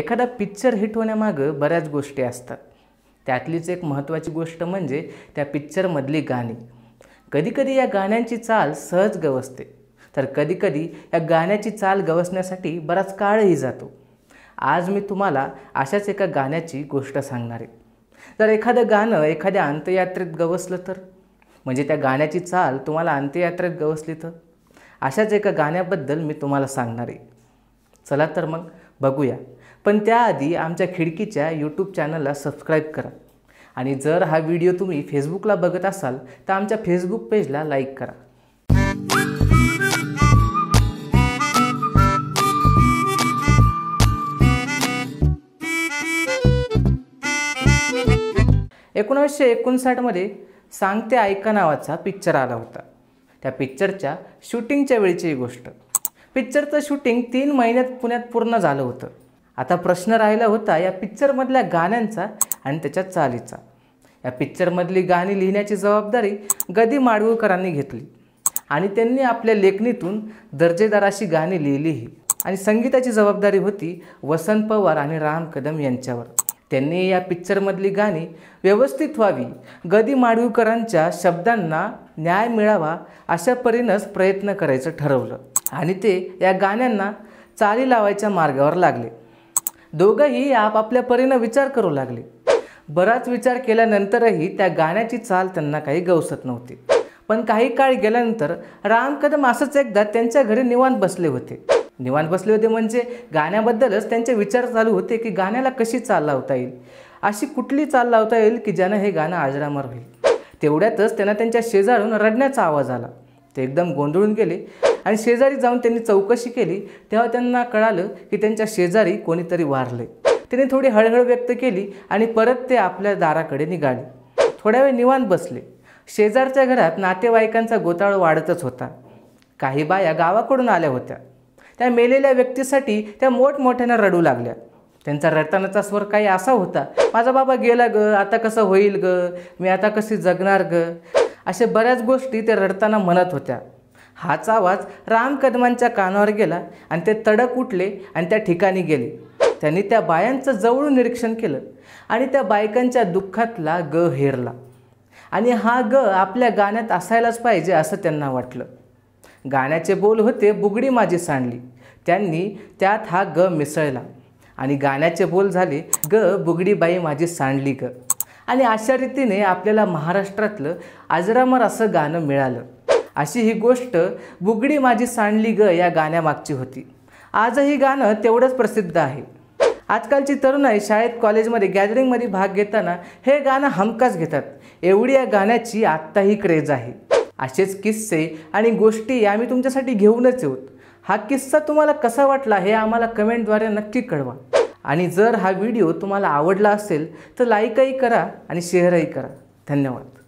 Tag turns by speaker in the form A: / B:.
A: एखादा picture hit होण्यामागं बऱ्याच गोष्टी असतात त्यातलीच एक महत्त्वाची गोष्ट म्हणजे त्या पिक्चरमधली गाणी कधीकधी या गाण्यांची चाल सहज गवसते तर कधीकधी या गाण्याची चाल गवसण्यासाठी बराच काळही जातो आज मी तुम्हाला अशाच एका गाण्याची गोष्ट सांगणार आहे जर एखादं गाणं एखाद्या अंत्ययात्रेत गवसलं तर म्हणजे त्या गाण्याची चाल तुम्हाला अंत्ययात्रेत गवसली तर अशाच एका गाण्याबद्दल मी तुम्हाला सांगणार आहे चला तर मग बघूया पण त्याआधी आमच्या खिडकीच्या यूट्यूब चॅनलला सबस्क्राईब करा आणि जर हा व्हिडिओ तुम्ही फेसबुकला बघत असाल तर आमच्या फेसबुक पेजला लाईक करा एकोणीसशे एकोणसाठमध्ये सांगते ऐका नावाचा पिक्चर आला होता त्या पिक्चरच्या शूटिंगच्या वेळीची गोष्ट पिक्चरचं शूटिंग तीन महिन्यात पुण्यात पूर्ण झालं होतं आता प्रश्न राहिला होता या पिक्चरमधल्या गाण्यांचा आणि त्याच्या चालीचा या पिक्चरमधली गाणी लिहिण्याची जबाबदारी गदी माडगुळकरांनी घेतली आणि त्यांनी आपल्या लेखणीतून दर्जेदार अशी गाणी लिहिलीही आणि संगीताची जबाबदारी होती वसंत पवार आणि राम कदम यांच्यावर त्यांनी या पिक्चरमधली गाणी व्यवस्थित व्हावी गदी माडगुळकरांच्या शब्दांना न्याय मिळावा अशा परीनंच प्रयत्न करायचं ठरवलं आणि ते या गाण्यांना चाली लावायच्या मार्गावर लागले दोघंही आपापल्या परीनं विचार करू लागले बराच विचार केल्यानंतरही त्या गाण्याची चाल त्यांना काही गवसत नव्हती पण काही काळ गेल्यानंतर राम कदम असंच एकदा त्यांच्या घरी निवांत बसले होते निवांत बसले होते म्हणजे गाण्याबद्दलच त्यांचे विचार चालू होते की गाण्याला कशी चाल लावता येईल अशी कुठली चाल लावता येईल की ज्यानं हे गाणं आजरामर होईल तेवढ्यातच त्यांना त्यांच्या शेजारून रडण्याचा आवाज आला ते एकदम गोंधळून गेले आणि शेजारी जाऊन त्यांनी चौकशी केली तेव्हा त्यांना कळालं की त्यांच्या शेजारी कोणीतरी वारले त्यांनी थोडी हळहळ व्यक्त केली आणि परत ते आपल्या दाराकडे निघाले थोड्या वेळ निवांत बसले शेजारच्या घरात नातेवाईकांचा गोताळ वाढतच होता काही बाया गावाकडून आल्या होत्या त्या मेलेल्या व्यक्तीसाठी त्या मोठमोठ्यानं रडू लागल्या त्यांचा रडतानाचा स्वर काही असा होता माझा बाबा गेला ग आता कसं होईल ग मी आता कशी जगणार ग अशा बऱ्याच गोष्टी त्या रडताना म्हणत होत्या हाच आवाज राम कदमांच्या कानावर गेला आणि ते तडक उठले आणि त्या ठिकाणी गेले त्यांनी त्या बायांचं जवळून निरीक्षण केलं आणि त्या बायकांच्या दुःखातला ग हेरला आणि हा ग आपल्या गाण्यात असायलाच पाहिजे असं त्यांना वाटलं गाण्याचे बोल होते बुगडी माझी सांडली त्यांनी त्यात हा ग मिसळला आणि गाण्याचे बोल झाले ग बुगडी बाई माझी सांडली ग आणि अशा रीतीने आपल्याला महाराष्ट्रातलं आजरामर असं गाणं मिळालं अशी ही गोष्ट बुगडी माझी सांडली ग या गाण्यामागची होती आजही गाणं तेवढंच प्रसिद्ध आहे आजकालची तरुणाई शाळेत कॉलेजमध्ये गॅदरिंगमध्ये भाग घेताना हे गाणं हमकाच घेतात एवढी या गाण्याची आत्ताही क्रेज आहे असेच किस्से आणि गोष्टी आम्ही तुमच्यासाठी घेऊनच येऊत हा किस्सा तुम्हाला कसा वाटला हे आम्हाला कमेंटद्वारे नक्की कळवा आणि जर हा व्हिडिओ तुम्हाला आवडला असेल तर लाईकही करा आणि शेअरही करा धन्यवाद